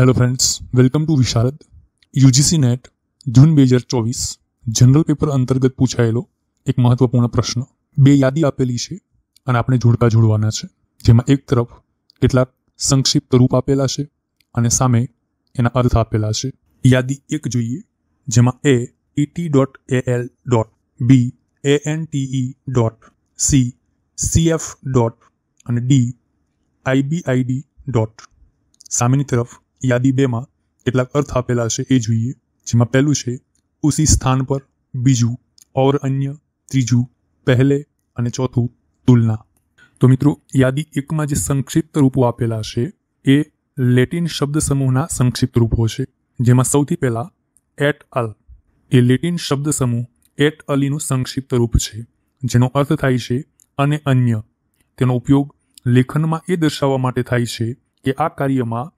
hello friends welcome to Visharad UGC NET June બે હજાર ચોવીસ જનરલ પેપર અંતર્ગત પૂછાયેલો એક મહત્વપૂર્ણ પ્રશ્ન બે યાદી આપેલી છે અને આપણે જોડકા જોડવાના છે જેમાં એક તરફ કેટલાક સંક્ષિપ્ત રૂપ આપેલા છે અને સામે એના અર્થ આપેલા છે યાદી એક જોઈએ જેમાં એ ET dot A L dot B A N TE dot C C F dot અને ડી આઈબીઆઈડી ડોટ સામેની તરફ યાદી બેમાં કેટલાક અર્થ આપેલા છે એ જોઈએ જેમાં પહેલું છે ઉસી સ્થાન પર બીજું ઓર અન્ય ત્રીજું પહેલે અને ચોથું તુલના તો મિત્રો યાદી એકમાં જે સંક્ષિપ્ત રૂપો આપેલા છે એ લેટિન શબ્દ સમૂહના સંક્ષિપ્ત રૂપો છે જેમાં સૌથી પહેલાં એટ અલ એ લેટિન શબ્દ સમૂહ એટ અલીનું સંક્ષિપ્ત રૂપ છે જેનો અર્થ થાય છે અને અન્ય તેનો ઉપયોગ લેખનમાં એ દર્શાવવા માટે થાય છે કે આ કાર્યમાં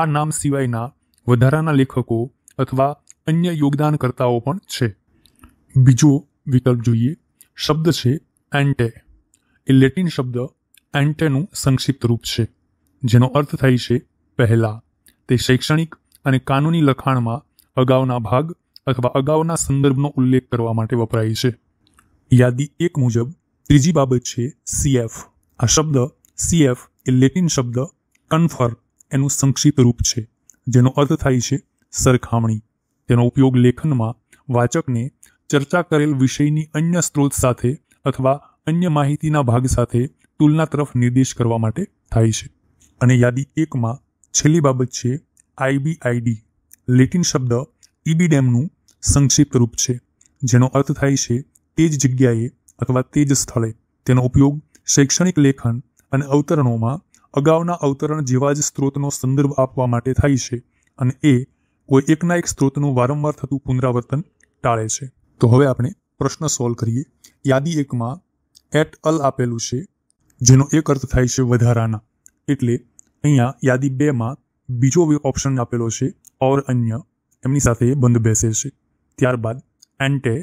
આ નામ સિવાયના વધારાના લેખકો અથવા અન્ય યોગદાનકર્તાઓ પણ છે બીજો વિકલ્પ જોઈએ શબ્દ છે એન્ટે એ લેટિન શબ્દ એન્ટેનું સંક્ષિપ્ત રૂપ છે જેનો અર્થ થાય છે પહેલાં તે શૈક્ષણિક અને કાનૂની લખાણમાં અગાઉના ભાગ અથવા અગાઉના સંદર્ભનો ઉલ્લેખ કરવા માટે વપરાય છે યાદી એક મુજબ ત્રીજી બાબત છે સીએફ આ શબ્દ સીએફ એ લેટિન શબ્દ કન્ફર એનું સંક્ષિપ્ત રૂપ છે જેનો અર્થ થાય છે સરખામણી તેનો ઉપયોગ લેખનમાં વાચકને ચર્ચા કરેલ વિષયની અન્ય સ્ત્રોત સાથે અથવા અન્ય માહિતીના ભાગ સાથે તુલના તરફ નિર્દેશ કરવા માટે થાય છે અને યાદી એકમાં છેલ્લી બાબત છે આઈબીઆઈડી લેટિન શબ્દ ઈબીડેમનું સંક્ષિપ્ત રૂપ છે જેનો અર્થ થાય છે તે જ જગ્યાએ અથવા તે જ સ્થળે તેનો ઉપયોગ શૈક્ષણિક લેખન અને અવતરણોમાં અગાઉના અવતરણ જેવા જ સ્ત્રોતનો સંદર્ભ આપવા માટે થાય છે અને એ કોઈ એકના એક સ્ત્રોતનું વારંવાર થતું પુનરાવર્તન ટાળે છે તો હવે આપણે પ્રશ્ન સોલ્વ કરીએ યાદી એકમાં એટ અલ આપેલું છે જેનો એક અર્થ થાય છે વધારાના એટલે અહીંયા યાદી બેમાં બીજો ઓપ્શન આપેલો છે ઓર અન્ય એમની સાથે બંધ બેસે છે ત્યારબાદ એન્ટે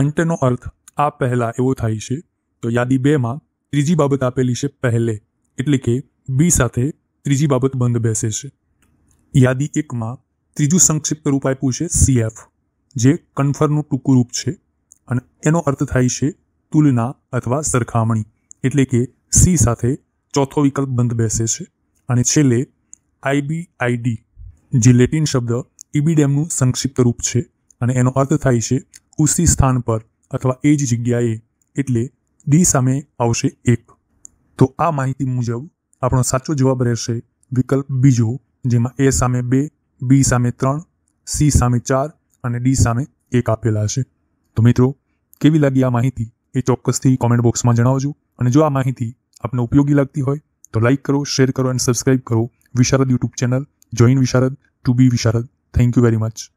એન્ટેનો અર્થ આ પહેલાં એવો થાય છે તો યાદી બેમાં ત્રીજી બાબત આપેલી છે પહેલે એટલે કે બી સાથે ત્રીજી બાબત બંધ બેસે છે યાદી એકમાં ત્રીજું સંક્ષિપ્ત રૂપ આપ્યું છે સીએફ જે કન્ફરનું ટૂંકું રૂપ છે અને એનો અર્થ થાય છે તુલના અથવા સરખામણી એટલે કે સી સાથે ચોથો વિકલ્પ બંધ બેસે છે અને છેલ્લે આઈબીઆઈડી જે લેટિન શબ્દ ઇબીડેમનું સંક્ષિપ્ત રૂપ છે અને એનો અર્થ થાય છે ઉસી સ્થાન પર અથવા એ જ જગ્યાએ એટલે ડી સામે આવશે એક તો આ માહિતી મુજબ આપણો સાચો જવાબ રહેશે વિકલ્પ બીજો જેમાં એ સામે બે બી સામે ત્રણ સી સામે ચાર અને ડી સામે એક આપેલા હશે તો મિત્રો કેવી લાગી આ માહિતી એ ચોક્કસથી કોમેન્ટ બોક્સમાં જણાવજો અને જો આ માહિતી આપને ઉપયોગી લાગતી હોય તો લાઇક કરો શેર કરો અને સબસ્ક્રાઇબ કરો Visharad YouTube channel join Visharad to be Visharad thank you very much